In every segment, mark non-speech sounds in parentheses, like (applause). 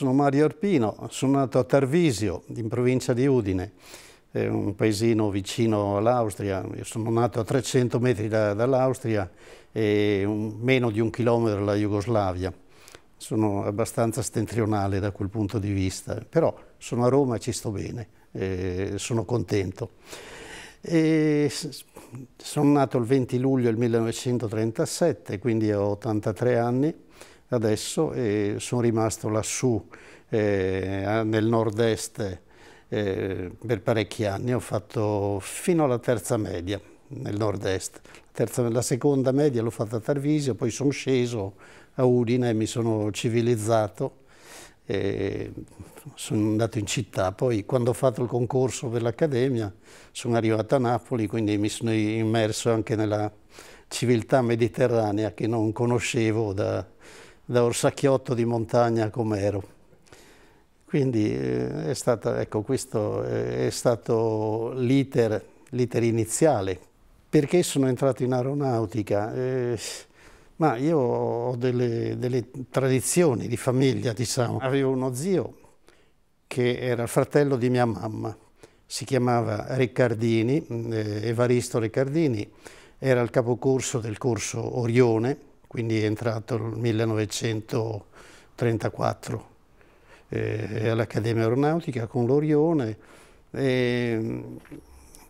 Sono Mario Arpino, sono nato a Tarvisio, in provincia di Udine, un paesino vicino all'Austria. Sono nato a 300 metri da, dall'Austria e un, meno di un chilometro dalla Jugoslavia. Sono abbastanza stentrionale da quel punto di vista, però sono a Roma e ci sto bene, e sono contento. E sono nato il 20 luglio 1937, quindi ho 83 anni adesso e sono rimasto lassù eh, nel nord-est eh, per parecchi anni, ho fatto fino alla terza media nel nord-est. La, la, seconda media l'ho fatta a Tarvisio, poi sono sceso a Udine e mi sono civilizzato. E sono andato in città, poi quando ho fatto il concorso per l'accademia sono arrivato a Napoli, quindi mi sono immerso anche nella civiltà mediterranea che non conoscevo da, da orsacchiotto di montagna come ero. Quindi eh, è stata, ecco, questo eh, è stato l'iter, iniziale. Perché sono entrato in aeronautica? Eh, ma io ho delle, delle tradizioni di famiglia, diciamo. Avevo uno zio che era il fratello di mia mamma, si chiamava Riccardini, eh, Evaristo Riccardini, era il capocorso del corso Orione, quindi è entrato nel 1934 eh, all'Accademia Aeronautica con l'Orione eh,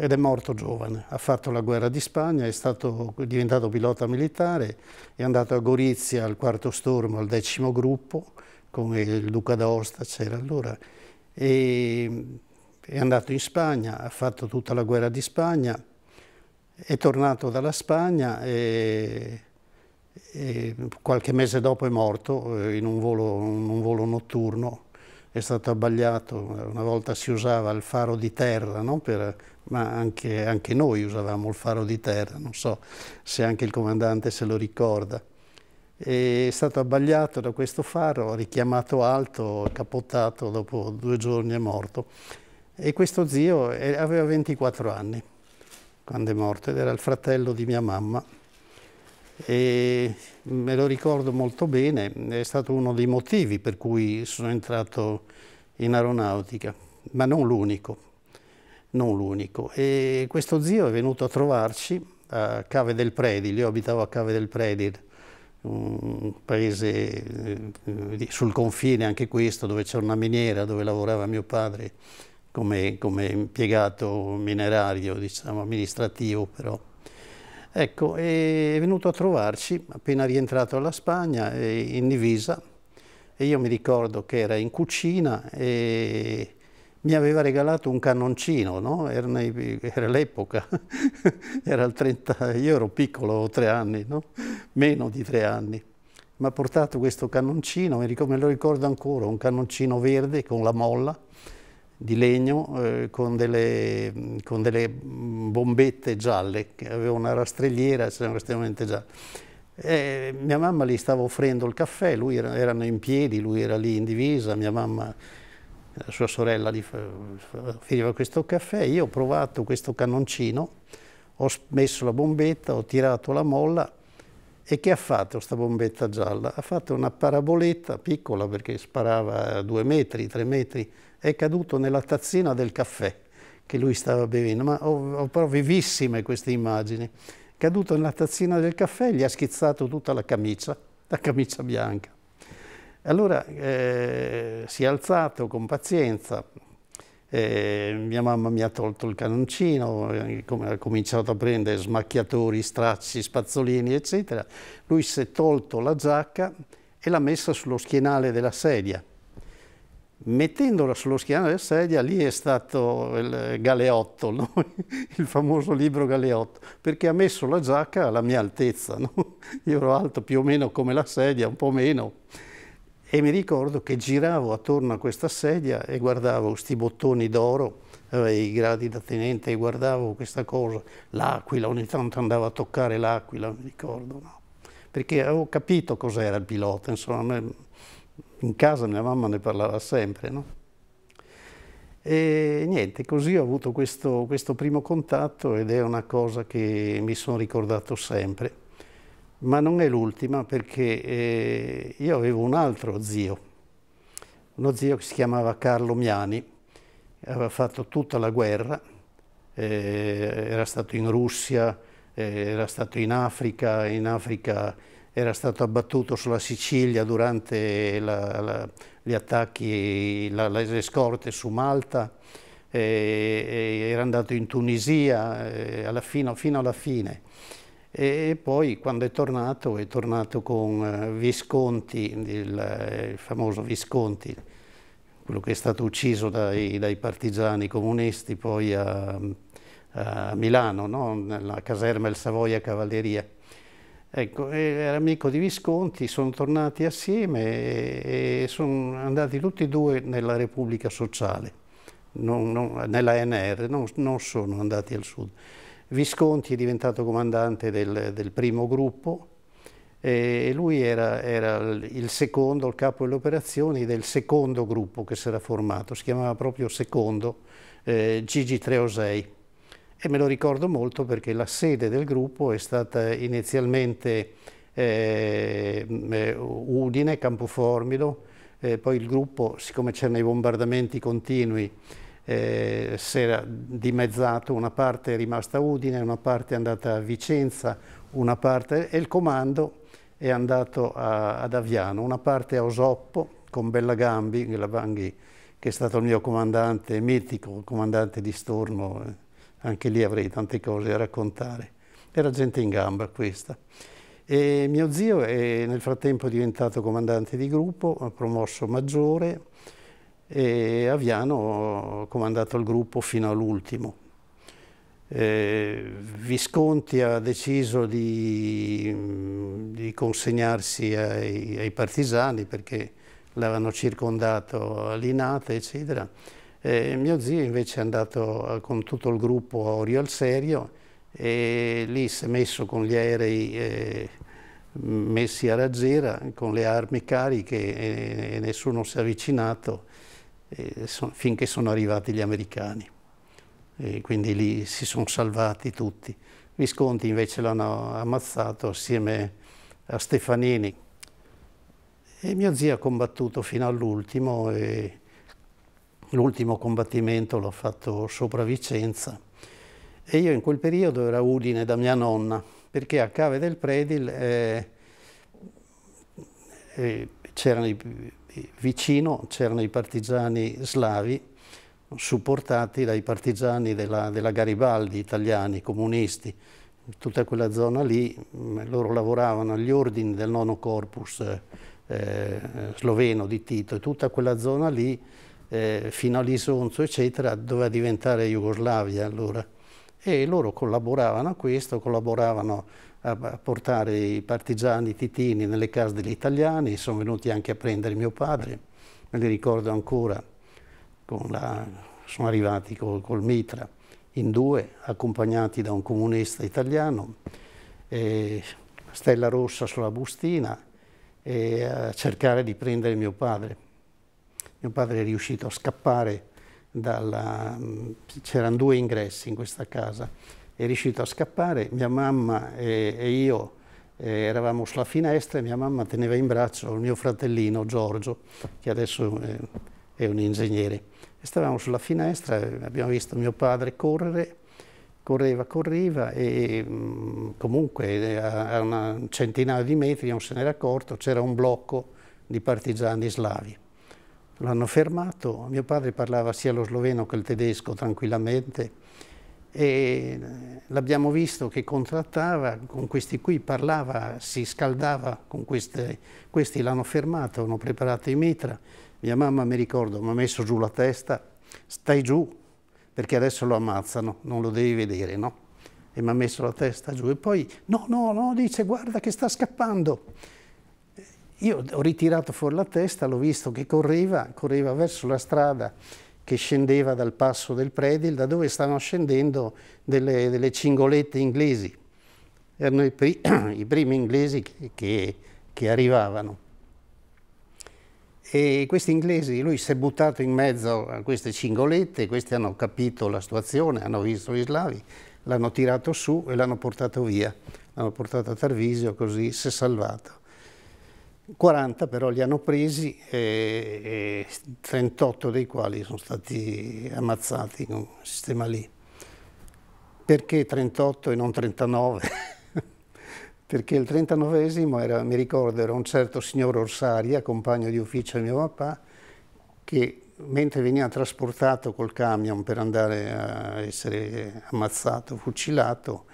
ed è morto giovane, ha fatto la guerra di Spagna, è, stato, è diventato pilota militare, è andato a Gorizia al quarto stormo, al decimo gruppo, con il Duca d'Aosta c'era allora, e, è andato in Spagna, ha fatto tutta la guerra di Spagna, è tornato dalla Spagna e e qualche mese dopo è morto eh, in un volo, un volo, notturno, è stato abbagliato, una volta si usava il faro di terra, no? per, ma anche, anche, noi usavamo il faro di terra, non so se anche il comandante se lo ricorda. E è stato abbagliato da questo faro, richiamato alto, capottato, dopo due giorni è morto. E questo zio eh, aveva 24 anni quando è morto ed era il fratello di mia mamma e me lo ricordo molto bene, è stato uno dei motivi per cui sono entrato in aeronautica, ma non l'unico, non l'unico. E questo zio è venuto a trovarci a Cave del Predil, io abitavo a Cave del Predil, un paese eh, sul confine, anche questo, dove c'era una miniera, dove lavorava mio padre come, come impiegato minerario, diciamo, amministrativo però. Ecco, è venuto a trovarci appena rientrato alla Spagna, in divisa, e io mi ricordo che era in cucina e mi aveva regalato un cannoncino, no? era, era l'epoca, (laughs) io ero piccolo, avevo tre anni, no? meno di tre anni. Mi ha portato questo cannoncino, me lo ricordo ancora, un cannoncino verde con la molla, di legno eh, con, delle, con, delle, bombette gialle, che aveva una rastrelliera estremamente gialle. E mia mamma gli stava offrendo il caffè, lui era, erano in piedi, lui era lì in divisa, mia mamma, sua sorella gli offriva questo caffè, io ho provato questo cannoncino, ho messo la bombetta, ho tirato la molla e che ha fatto questa bombetta gialla? Ha fatto una paraboletta piccola perché sparava due metri, tre metri, è caduto nella tazzina del caffè che lui stava bevendo, ma ho, ho però vivissime queste immagini. Caduto nella tazzina del caffè gli ha schizzato tutta la camicia, la camicia bianca. Allora eh, si è alzato con pazienza, eh, mia mamma mi ha tolto il canoncino, eh, ha cominciato a prendere smacchiatori, stracci, spazzolini, eccetera. Lui si è tolto la giacca e l'ha messa sullo schienale della sedia. Mettendola sullo schienale della sedia, lì è stato il Galeotto, (laughs) no? il famoso libro Galeotto, perché ha messo la giacca alla mia altezza. No? Io ero alto più o meno come la sedia, un po' meno e mi ricordo che giravo attorno a questa sedia e guardavo questi bottoni d'oro, eh, i gradi da tenente, e guardavo questa cosa, l'aquila, ogni tanto andavo a toccare l'aquila, mi ricordo, no? perché avevo capito cos'era il pilota, insomma, in casa mia mamma ne parlava sempre. No? E niente, così ho avuto questo, questo primo contatto ed è una cosa che mi sono ricordato sempre ma non è l'ultima perché eh, io avevo un altro zio, uno zio che si chiamava Carlo Miani, aveva fatto tutta la guerra, eh, era stato in Russia, eh, era stato in Africa, in Africa era stato abbattuto sulla Sicilia durante la, la, gli attacchi, la, le scorte su Malta, eh, eh, era andato in Tunisia, eh, alla fino, fino alla fine e poi quando è tornato è tornato con eh, Visconti, il, eh, il famoso Visconti, quello che è stato ucciso dai, dai partigiani comunisti poi a, a Milano, no? nella caserma del Savoia Cavalleria. Ecco, era amico di Visconti, sono tornati assieme e, e sono andati tutti e due nella Repubblica Sociale, non, non, nella NR, non, non sono andati al sud. Visconti è diventato comandante del, del primo gruppo e lui era, era, il secondo, il capo delle operazioni del secondo gruppo che si era formato, si chiamava proprio secondo eh, Gigi Treosei e me lo ricordo molto perché la sede del gruppo è stata inizialmente eh, eh Udine, Campoformido, eh, poi il gruppo, siccome c'erano i bombardamenti continui, eh, si era dimezzato, una parte è rimasta a Udine, una parte è andata a Vicenza, una parte e il comando è andato a, ad Aviano, una parte a Osoppo con Bellagambi, Bellagambhi che è stato il mio comandante mitico, comandante di storno, eh, anche lì avrei tante cose da raccontare. Era gente in gamba questa. E mio zio è nel frattempo diventato comandante di gruppo, promosso maggiore, e Aviano ha comandato il gruppo fino all'ultimo. Eh, Visconti ha deciso di, mm, di consegnarsi ai, ai, partigiani perché l'avevano circondato a Linate, eccetera. Eh, mio zio invece è andato con tutto il gruppo a Orio al Serio e lì si è messo con gli aerei eh, messi a raggiera, con le armi cariche e, e nessuno si è avvicinato finché sono arrivati gli americani. E quindi lì si sono salvati tutti. Visconti invece l'hanno ammazzato assieme a Stefanini. E mio zio ha combattuto fino all'ultimo e l'ultimo combattimento l'ho fatto sopra Vicenza. E io in quel periodo ero a Udine da mia nonna, perché a Cave del Predil eh, eh, c'erano i vicino c'erano i partigiani slavi supportati dai partigiani della, della Garibaldi italiani, comunisti, tutta quella zona lì, mm, loro lavoravano agli ordini del nono corpus eh, eh, sloveno di Tito e tutta quella zona lì eh, fino all'Isonzo eccetera doveva diventare Jugoslavia allora e loro collaboravano a questo, collaboravano a portare i partigiani titini nelle case degli italiani, sono venuti anche a prendere mio padre, me li ricordo ancora, la, sono arrivati col, col, mitra in due, accompagnati da un comunista italiano, eh, stella rossa sulla bustina, eh, a cercare di prendere mio padre. Mio padre è riuscito a scappare, c'erano due ingressi in questa casa, è riuscito a scappare, mia mamma e, e io eh, eravamo sulla finestra e mia mamma teneva in braccio il mio fratellino Giorgio, che adesso eh, è un ingegnere. E stavamo sulla finestra, abbiamo visto mio padre correre, correva, correva e mm, comunque eh, a, a una centinaia di metri non se n'era accorto, c'era un blocco di partigiani slavi. L'hanno fermato, mio padre parlava sia lo sloveno che il tedesco tranquillamente, e eh, l'abbiamo visto che contrattava con questi qui, parlava, si scaldava con queste, questi l'hanno fermato, hanno preparato i mitra. Mia mamma mi ricordo, mi ha messo giù la testa, stai giù perché adesso lo ammazzano, non lo devi vedere, no? E mi ha messo la testa giù e poi no, no, no, dice guarda che sta scappando. Io ho ritirato fuori la testa, l'ho visto che correva, correva verso la strada che scendeva dal passo del Predil, da dove stavano scendendo delle, delle cingolette inglesi. Erano i, pri (clears throat) i primi inglesi che, che, che arrivavano. E questi inglesi, lui si è buttato in mezzo a queste cingolette, questi hanno capito la situazione, hanno visto gli slavi, l'hanno tirato su e l'hanno portato via. L'hanno portato a Tarvisio, così si è salvato. 40 però li hanno presi e, 38 dei quali sono stati ammazzati con il sistema lì. Perché 38 e non 39? (laughs) Perché il 39esimo era, mi ricordo, era un certo signor Orsaria, compagno di ufficio di mio papà, che mentre veniva trasportato col camion per andare a essere ammazzato, fucilato,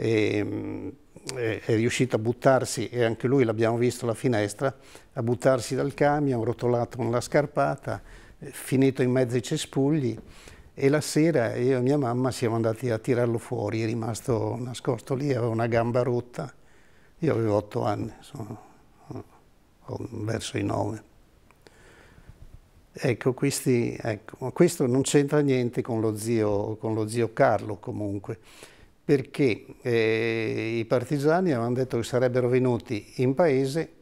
e, ehm, è, è riuscito a buttarsi, e anche lui l'abbiamo visto alla finestra, a buttarsi dal camion, rotolato con la scarpata, eh, finito in mezzo ai cespugli e la sera io e mia mamma siamo andati a tirarlo fuori, è rimasto nascosto lì, aveva una gamba rotta, io avevo otto anni, sono, verso i nove. Ecco, questi, ecco, questo non c'entra niente con lo, zio, con lo zio Carlo comunque perché eh, i partigiani avevano detto che sarebbero venuti in paese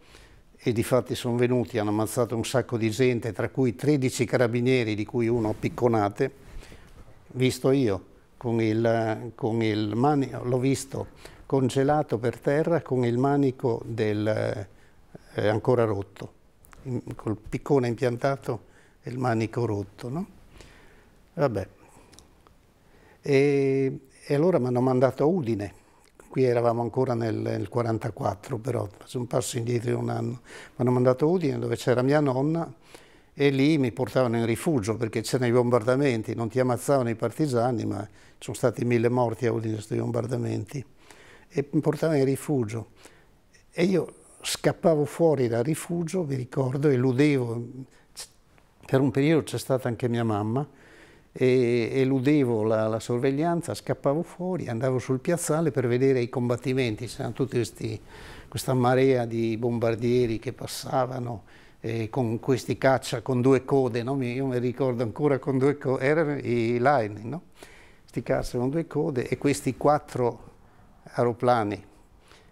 e di fatti sono venuti, hanno ammazzato un sacco di gente, tra cui 13 carabinieri, di cui uno picconate, visto io, con il, con il manico, l'ho visto congelato per terra con il manico del, eh, ancora rotto, in, col piccone impiantato e il manico rotto. No? Vabbè. E e allora mi hanno mandato a Udine, qui eravamo ancora nel, 1944, però, faccio un passo indietro di un anno, mi hanno mandato a Udine dove c'era mia nonna e lì mi portavano in rifugio perché c'erano i bombardamenti, non ti ammazzavano i partigiani ma ci sono stati mille morti a Udine questi bombardamenti e mi portavano in rifugio e io scappavo fuori dal rifugio, vi ricordo, eludevo, per un periodo c'è stata anche mia mamma, e eludevo la, la, sorveglianza, scappavo fuori, andavo sul piazzale per vedere i combattimenti, c'erano tutti questi questa marea di bombardieri che passavano eh, con questi caccia con due code, no? io mi ricordo ancora con due code, erano i Lightning, no? questi caccia con due code e questi quattro aeroplani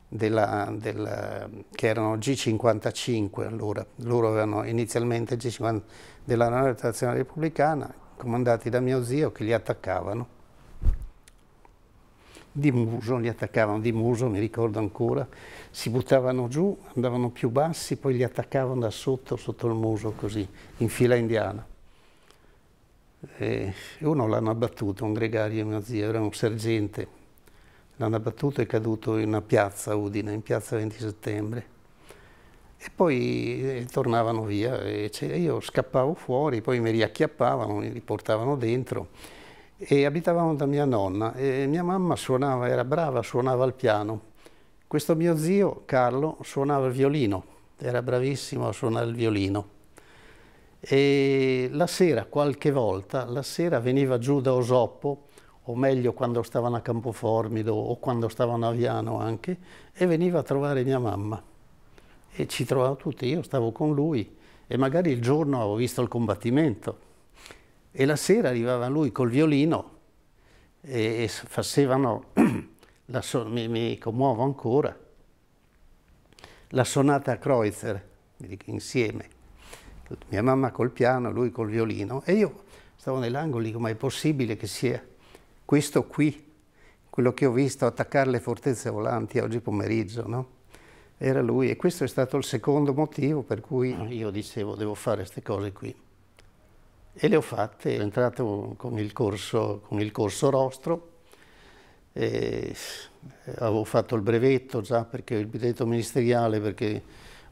della, della, che erano G55 allora, loro avevano inizialmente G50 della Nazionale Repubblicana, comandati da mio zio, che li attaccavano. Di muso, li attaccavano di muso, mi ricordo ancora. Si buttavano giù, andavano più bassi, poi li attaccavano da sotto, sotto il muso, così, in fila indiana. E uno l'hanno abbattuto, un gregario mio zio, era un sergente. L'hanno abbattuto e è caduto in una piazza Udine, in piazza 20 settembre e poi eh, tornavano via, e io scappavo fuori, poi mi riacchiappavano, mi riportavano dentro e abitavamo da mia nonna e mia mamma suonava, era brava, suonava il piano. Questo mio zio, Carlo, suonava il violino, era bravissimo a suonare il violino. E la sera, qualche volta, la sera veniva giù da Osoppo, o meglio quando stavano a Campoformido o quando stavano a Viano anche, e veniva a trovare mia mamma e ci trovavamo tutti, io stavo con lui e magari il giorno avevo visto il combattimento e la sera arrivava lui col violino e, e facevano, (clears throat) so mi, mi, commuovo ancora, la sonata a Kreuzer insieme, mia mamma col piano, lui col violino e io stavo nell'angolo e dico ma è possibile che sia questo qui quello che ho visto attaccare le fortezze volanti oggi pomeriggio, no? era lui e questo è stato il secondo motivo per cui ah, io dicevo devo fare queste cose qui. E le ho fatte, è entrato con il corso, con il corso rostro, eh, avevo fatto il brevetto già perché il brevetto ministeriale perché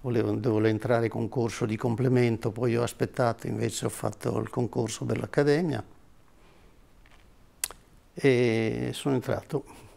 volevo, dovevo entrare con corso di complemento, poi ho aspettato, invece ho fatto il concorso per l'accademia e sono entrato.